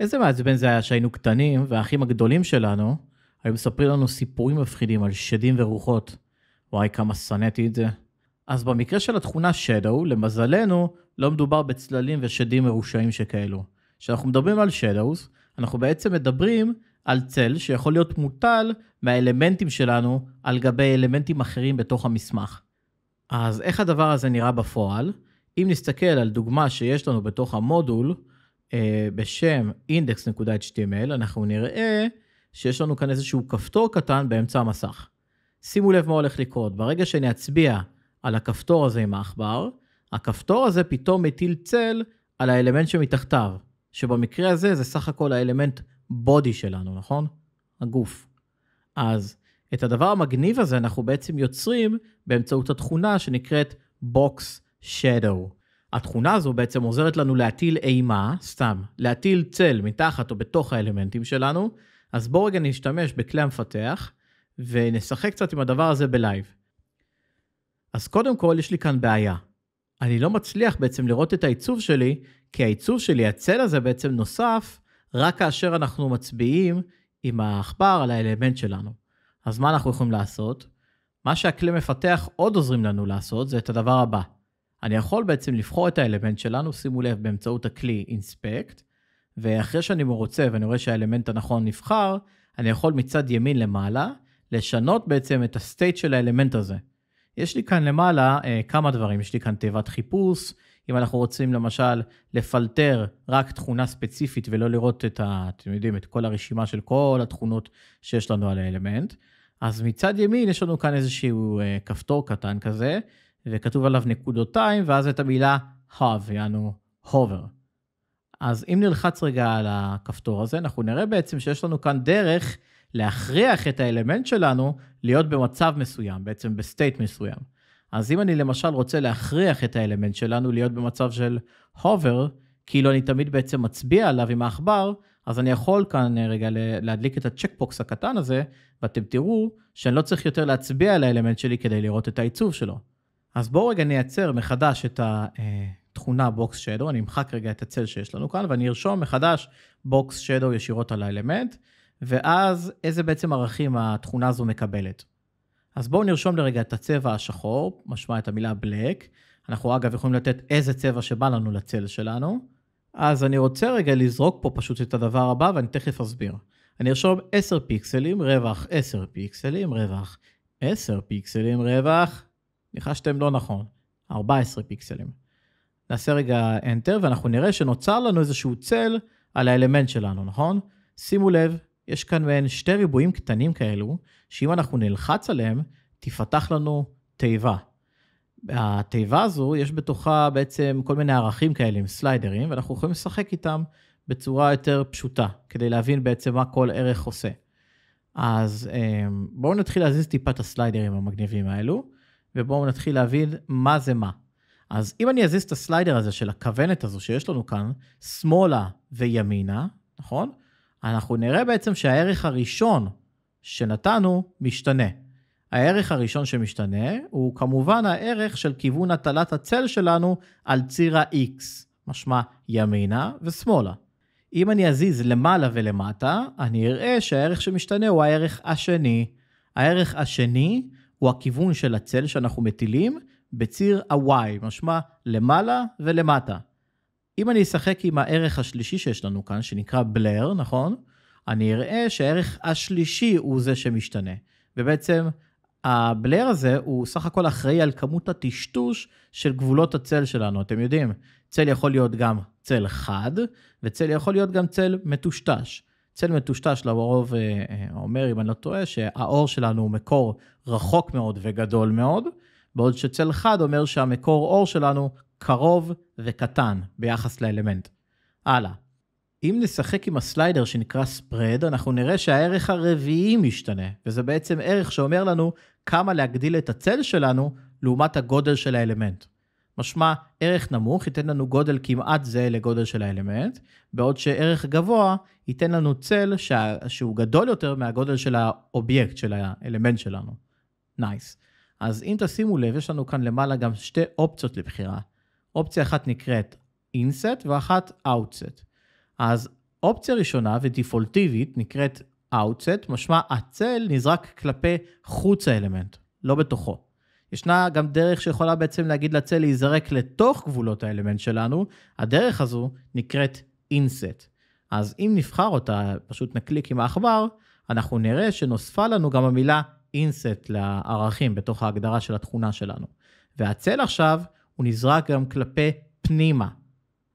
איזה מעצבן זה היה שהיינו קטנים, והאחים הגדולים שלנו היו מספרים לנו סיפורים מפחידים על שדים ורוחות. וואי, כמה שנאתי את זה. אז במקרה של התכונה שדו, למזלנו, לא מדובר בצללים ושדים מרושעים שכאלו. כשאנחנו מדברים על שדוס, אנחנו בעצם מדברים על צל שיכול להיות מוטל מהאלמנטים שלנו על גבי אלמנטים אחרים בתוך המסמך. אז איך הדבר הזה נראה בפועל? אם נסתכל על דוגמה שיש לנו בתוך המודול, אה, בשם index.html, אנחנו נראה שיש לנו כאן איזשהו כפתור קטן באמצע המסך. שימו לב מה הולך לקרות. ברגע שאני אצביע על הכפתור הזה עם העכבר, הכפתור הזה פתאום מטיל צל על האלמנט שמתחתיו, שבמקרה הזה זה סך הכל האלמנט בודי שלנו, נכון? הגוף. אז את הדבר המגניב הזה אנחנו בעצם יוצרים באמצעות התכונה שנקראת Box Shadow. התכונה הזו בעצם עוזרת לנו להטיל אימה, סתם, להטיל צל מתחת או בתוך האלמנטים שלנו, אז בואו רגע נשתמש בכלי המפתח ונשחק קצת עם הדבר הזה בלייב. אז קודם כל, יש לי כאן בעיה. אני לא מצליח בעצם לראות את העיצוב שלי, כי העיצוב שלי, הצל הזה בעצם נוסף רק כאשר אנחנו מצביעים עם העכבר על האלמנט שלנו. אז מה אנחנו יכולים לעשות? מה שהכלי מפתח עוד עוזרים לנו לעשות זה את הדבר הבא. אני יכול בעצם לבחור את האלמנט שלנו, שימו לב, באמצעות הכלי אינספקט, ואחרי שאני מרוצה ואני רואה שהאלמנט הנכון נבחר, אני יכול מצד ימין למעלה לשנות בעצם את הסטייט של האלמנט הזה. יש לי כאן למעלה אה, כמה דברים, יש לי כאן תיבת חיפוש, אם אנחנו רוצים למשל לפלטר רק תכונה ספציפית ולא לראות את ה... אתם יודעים, את כל הרשימה של כל התכונות שיש לנו על האלמנט, אז מצד ימין יש לנו כאן איזשהו אה, כפתור קטן כזה, וכתוב עליו נקודותיים, ואז את המילה have, יענו hover. אז אם נלחץ רגע על הכפתור הזה, אנחנו נראה בעצם שיש לנו כאן דרך להכריח את האלמנט שלנו להיות במצב מסוים, בעצם בסטייט מסוים. אז אם אני למשל רוצה להכריח את האלמנט שלנו להיות במצב של hover, כאילו אני תמיד בעצם מצביע עליו עם העכבר, אז אני יכול כאן אה, רגע להדליק את הצ'קבוקס הקטן הזה, ואתם תראו שאני לא צריך יותר להצביע על האלמנט שלי כדי לראות את העיצוב שלו. אז בואו רגע נייצר מחדש את התכונה Box Shadow, אני אמחק רגע את הצל שיש לנו כאן, ואני ארשום מחדש Box Shadow ישירות על האלמנט, ואז איזה בעצם ערכים התכונה הזו מקבלת. אז בואו נרשום לרגע את הצבע השחור, משמע את המילה black. אנחנו אגב יכולים לתת איזה צבע שבא לנו לצל שלנו. אז אני רוצה רגע לזרוק פה פשוט את הדבר הבא, ואני תכף אסביר. אני ארשום 10 פיקסלים, רווח 10 פיקסלים, רווח 10 פיקסלים, רווח ניחשתם לא נכון, 14 פיקסלים. נעשה רגע Enter, ואנחנו נראה שנוצר לנו איזשהו צל על האלמנט שלנו, נכון? שימו לב, יש כאן מעין שתי ריבועים קטנים כאלו, שאם אנחנו נלחץ עליהם, תיפתח לנו תיבה. התיבה הזו, יש בתוכה בעצם כל מיני ערכים כאלה עם סליידרים, ואנחנו יכולים לשחק איתם בצורה יותר פשוטה, כדי להבין בעצם מה כל ערך עושה. אז אה, בואו נתחיל להזיז טיפה את הסליידרים המגניבים האלו. ובואו נתחיל להבין מה זה מה. אז אם אני אזיז את הסליידר הזה של הכוונת הזו שיש לנו כאן, שמאלה וימינה, נכון? אנחנו נראה בעצם שהערך הראשון שנתנו משתנה. הערך הראשון שמשתנה הוא כמובן הערך של כיוון הטלת הצל שלנו על ציר ה-X, משמע ימינה ושמאלה. אם אני אזיז למעלה ולמטה, אני אראה שהערך שמשתנה הוא הערך השני. הערך השני הוא הכיוון של הצל שאנחנו מטילים בציר ה-Y, משמע למעלה ולמטה. אם אני אשחק עם הערך השלישי שיש לנו כאן, שנקרא בלר, נכון? אני אראה שהערך השלישי הוא זה שמשתנה. ובעצם הבלר הזה הוא סך הכל אחראי על כמות הטשטוש של גבולות הצל שלנו. אתם יודעים, צל יכול להיות גם צל חד, וצל יכול להיות גם צל מטושטש. צל מטושטש לרוב אה, אה, אומר, אם אני לא טועה, שהאור שלנו הוא מקור רחוק מאוד וגדול מאוד, בעוד שצל חד אומר שהמקור אור שלנו קרוב וקטן ביחס לאלמנט. הלאה. אם נשחק עם הסליידר שנקרא spread, אנחנו נראה שהערך הרביעי משתנה, וזה בעצם ערך שאומר לנו כמה להגדיל את הצל שלנו לעומת הגודל של האלמנט. משמע ערך נמוך ייתן לנו גודל כמעט זהה לגודל של האלמנט, בעוד שערך גבוה ייתן לנו צל שה... שהוא גדול יותר מהגודל של האובייקט, של האלמנט שלנו. נייס. Nice. אז אם תשימו לב, יש לנו כאן למעלה גם שתי אופציות לבחירה. אופציה אחת נקראת אינסט ואחת אאוטסט. אז אופציה ראשונה ודפולטיבית נקראת אאוטסט, משמע הצל נזרק כלפי חוץ האלמנט, לא בתוכו. ישנה גם דרך שיכולה בעצם להגיד לצל להיזרק לתוך גבולות האלמנט שלנו, הדרך הזו נקראת אינסט. אז אם נבחר אותה, פשוט נקליק עם העכבר, אנחנו נראה שנוספה לנו גם המילה אינסט לערכים בתוך ההגדרה של התכונה שלנו. והצל עכשיו, הוא נזרק גם כלפי פנימה.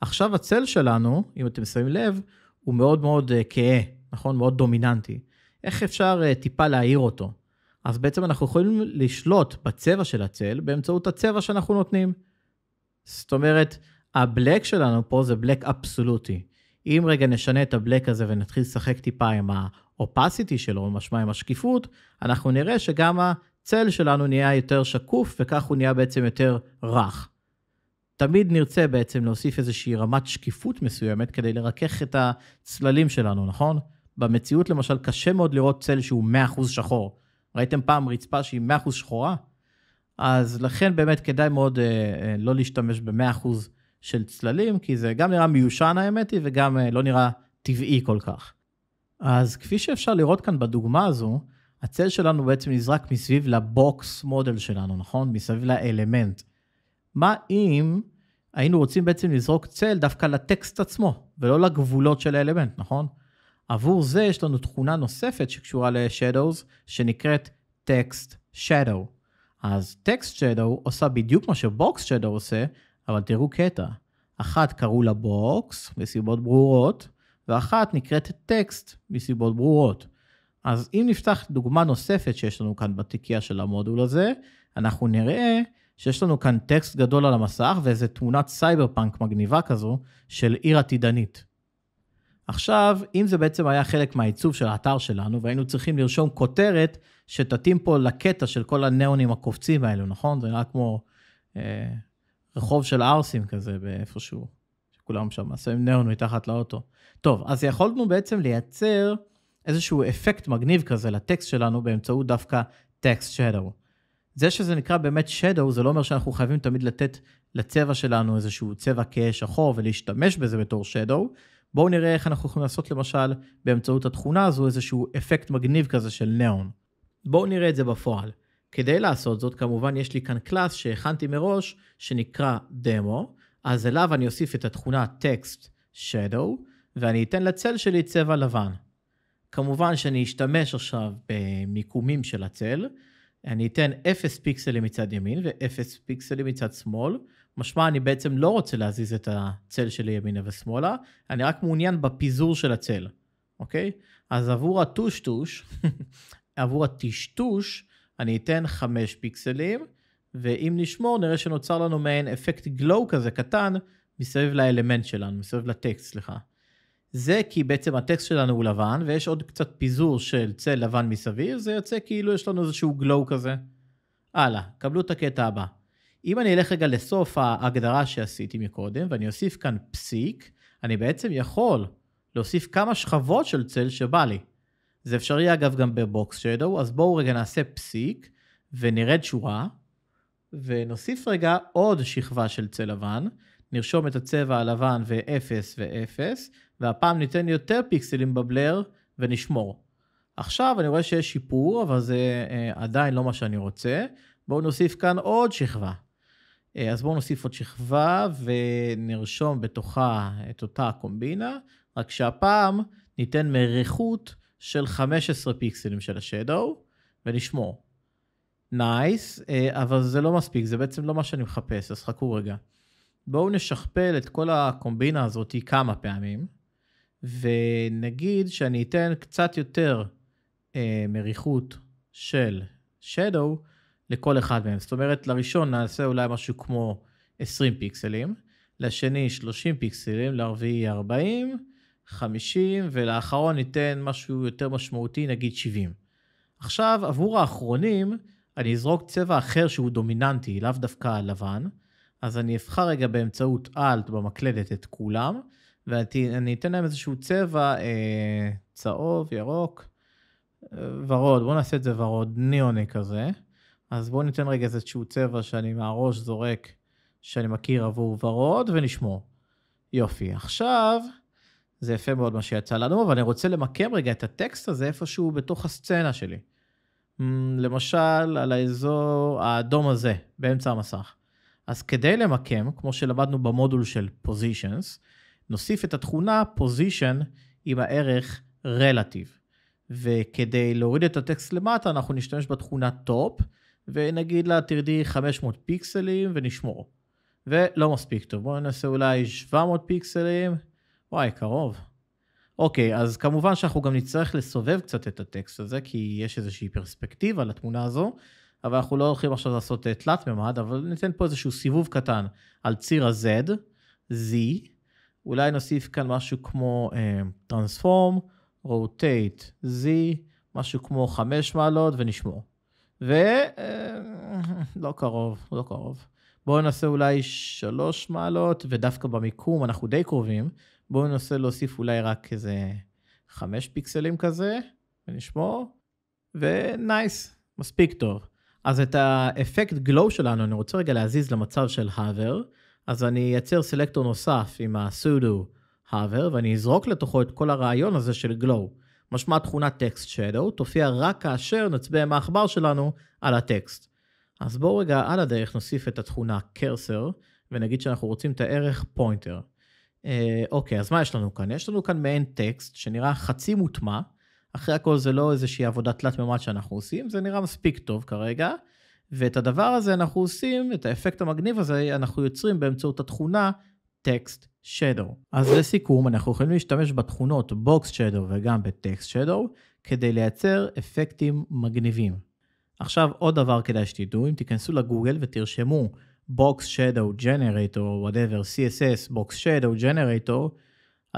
עכשיו הצל שלנו, אם אתם שמים לב, הוא מאוד מאוד אה, כהה, נכון? מאוד דומיננטי. איך אפשר אה, טיפה להעיר אותו? אז בעצם אנחנו יכולים לשלוט בצבע של הצל באמצעות הצבע שאנחנו נותנים. זאת אומרת, הבלק שלנו פה זה בלק אבסולוטי. אם רגע נשנה את הבלק הזה ונתחיל לשחק טיפה עם האופסיטי שלו, משמע עם השקיפות, אנחנו נראה שגם הצל שלנו נהיה יותר שקוף, וכך הוא נהיה בעצם יותר רך. תמיד נרצה בעצם להוסיף איזושהי רמת שקיפות מסוימת כדי לרכך את הצללים שלנו, נכון? במציאות למשל קשה מאוד לראות צל שהוא 100% שחור. ראיתם פעם רצפה שהיא 100% שחורה? אז לכן באמת כדאי מאוד אה, אה לא להשתמש ב-100% של צללים, כי זה גם נראה מיושן האמת היא, וגם אה, לא נראה טבעי כל כך. אז כפי שאפשר לראות כאן בדוגמה הזו, הצל שלנו בעצם נזרק מסביב לבוקס מודל שלנו, נכון? מסביב לאלמנט. מה אם היינו רוצים בעצם לזרוק צל דווקא לטקסט עצמו, ולא לגבולות של האלמנט, נכון? עבור זה יש לנו תכונה נוספת שקשורה ל-Shadows, שנקראת Text Shadow. אז Text Shadow עושה בדיוק מה שבוקס Shadow עושה, אבל תראו קטע. אחת קראו לה בוקס, מסיבות ברורות, ואחת נקראת טקסט, מסיבות ברורות. אז אם נפתח דוגמה נוספת שיש לנו כאן בתיקייה של המודול הזה, אנחנו נראה שיש לנו כאן טקסט גדול על המסך ואיזה תמונת סייבר פאנק מגניבה כזו של עיר עתידנית. עכשיו, אם זה בעצם היה חלק מהעיצוב של האתר שלנו, והיינו צריכים לרשום כותרת שתתאים פה לקטע של כל הניאונים הקופצים האלו, נכון? זה נראה כמו אה, רחוב של ערסים כזה באיפשהו, שכולם שם שמים ניאון מתחת לאוטו. טוב, אז יכולנו בעצם לייצר איזשהו אפקט מגניב כזה לטקסט שלנו באמצעות דווקא טקסט שדו. זה שזה נקרא באמת שדו, זה לא אומר שאנחנו חייבים תמיד לתת לצבע שלנו איזשהו צבע כהה שחור ולהשתמש בזה בתור שדו, בואו נראה איך אנחנו יכולים לעשות למשל באמצעות התכונה הזו איזשהו אפקט מגניב כזה של ניאון. בואו נראה את זה בפועל. כדי לעשות זאת כמובן יש לי כאן קלאס שהכנתי מראש שנקרא דמו, אז אליו אני אוסיף את התכונה טקסט שדו ואני אתן לצל שלי צבע לבן. כמובן שאני אשתמש עכשיו במיקומים של הצל, אני אתן 0 פיקסלים מצד ימין ו-0 פיקסלים מצד שמאל, משמע אני בעצם לא רוצה להזיז את הצל שלי ימינה ושמאלה, אני רק מעוניין בפיזור של הצל, אוקיי? אז עבור הטושטוש, עבור הטשטוש, אני אתן 5 פיקסלים, ואם נשמור נראה שנוצר לנו מעין אפקט גלו כזה קטן מסביב לאלמנט שלנו, מסביב לטקסט, סליחה. זה כי בעצם הטקסט שלנו הוא לבן, ויש עוד קצת פיזור של צל לבן מסביב, זה יוצא כאילו יש לנו איזשהו גלו כזה. הלאה, קבלו את הקטע הבא. אם אני אלך רגע לסוף ההגדרה שעשיתי מקודם, ואני אוסיף כאן פסיק, אני בעצם יכול להוסיף כמה שכבות של צל שבא לי. זה אפשרי אגב גם בבוקס שדו, אז בואו רגע נעשה פסיק ונרד שורה, ונוסיף רגע עוד שכבה של צל לבן, נרשום את הצבע הלבן ו-0 ו-0, והפעם ניתן יותר פיקסלים בבלר ונשמור. עכשיו אני רואה שיש שיפור, אבל זה אה, עדיין לא מה שאני רוצה. בואו נוסיף כאן עוד שכבה. אה, אז בואו נוסיף עוד שכבה ונרשום בתוכה את אותה הקומבינה, רק שהפעם ניתן מריחות של 15 פיקסלים של השדו ונשמור. נייס, nice, אה, אבל זה לא מספיק, זה בעצם לא מה שאני מחפש, אז חכו רגע. בואו נשכפל את כל הקומבינה הזאת כמה פעמים, ונגיד שאני אתן קצת יותר אה, מריחות של שדו, לכל אחד מהם. זאת אומרת, לראשון נעשה אולי משהו כמו 20 פיקסלים, לשני 30 פיקסלים, לרביעי 40, 50, ולאחרון ניתן משהו יותר משמעותי, נגיד 70. עכשיו, עבור האחרונים, אני אזרוק צבע אחר שהוא דומיננטי, לאו דווקא לבן, אז אני אבחר רגע באמצעות Alt במקלדת את כולם, ואני אתן להם איזשהו צבע אה, צהוב, ירוק, אה, ורוד, בואו נעשה את זה ורוד, ניוני כזה. אז בואו ניתן רגע איזשהו צבע שאני מהראש זורק, שאני מכיר עבור ורוד, ונשמור. יופי. עכשיו, זה יפה מאוד מה שיצא לנו, אבל אני רוצה למקם רגע את הטקסט הזה איפשהו בתוך הסצנה שלי. אמ, למשל, על האזור האדום הזה, באמצע המסך. אז כדי למקם, כמו שלמדנו במודול של Positions, נוסיף את התכונה Position עם הערך Relative. וכדי להוריד את הטקסט למטה, אנחנו נשתמש בתכונה Top, ונגיד לה תרדי 500 פיקסלים ונשמור. ולא מספיק טוב, בואו נעשה אולי 700 פיקסלים, וואי, קרוב. אוקיי, אז כמובן שאנחנו גם נצטרך לסובב קצת את הטקסט הזה, כי יש איזושהי פרספקטיבה לתמונה הזו, אבל אנחנו לא הולכים עכשיו לעשות אה, תלת-ממד, אבל ניתן פה איזשהו סיבוב קטן על ציר ה-Z, Z, אולי נוסיף כאן משהו כמו uh, Transform, Rotate, Z, משהו כמו 5 מעלות ונשמור. ו... Uh, לא קרוב, לא קרוב. בואו ננסה אולי שלוש מעלות, ודווקא במיקום אנחנו די קרובים. בואו ננסה להוסיף אולי רק איזה חמש פיקסלים כזה, ונשמור, ונייס, מספיק טוב. אז את האפקט גלו שלנו אני רוצה רגע להזיז למצב של האבר, אז אני אייצר סלקטור נוסף עם הסודו האבר, ואני אזרוק לתוכו את כל הרעיון הזה של גלו. משמע תכונת טקסט שדו תופיע רק כאשר נצביע עם העכבר שלנו על הטקסט. אז בואו רגע על הדרך נוסיף את התכונה קרסר, ונגיד שאנחנו רוצים את הערך פוינטר. אה, אוקיי, אז מה יש לנו כאן? יש לנו כאן מעין טקסט שנראה חצי מוטמע. אחרי הכל זה לא איזושהי עבודה תלת מימד שאנחנו עושים, זה נראה מספיק טוב כרגע. ואת הדבר הזה אנחנו עושים, את האפקט המגניב הזה, אנחנו יוצרים באמצעות התכונה טקסט שדו. אז לסיכום, אנחנו יכולים להשתמש בתכונות בוקס שדו וגם בטקסט שדו, כדי לייצר אפקטים מגניבים. עכשיו עוד דבר כדאי שתדעו, אם תיכנסו לגוגל ותרשמו Box Shadow Generator, whatever, CSS, Box Shadow Generator,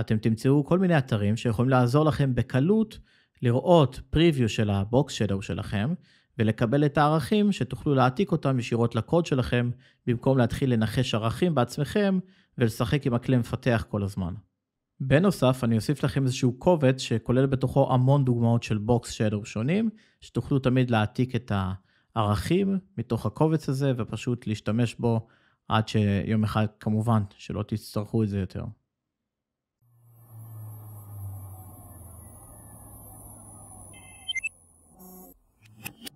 אתם תמצאו כל מיני אתרים שיכולים לעזור לכם בקלות לראות preview של ה-Box Shadow שלכם, ולקבל את הערכים שתוכלו להעתיק אותם ישירות לקוד שלכם, במקום להתחיל לנחש ערכים בעצמכם ולשחק עם הכלי מפתח כל הזמן. בנוסף, אני אוסיף לכם איזשהו קובץ שכולל בתוכו המון דוגמאות של בוקס שדר שונים, שתוכלו תמיד להעתיק את הערכים מתוך הקובץ הזה ופשוט להשתמש בו עד שיום אחד, כמובן, שלא תצטרכו את זה יותר.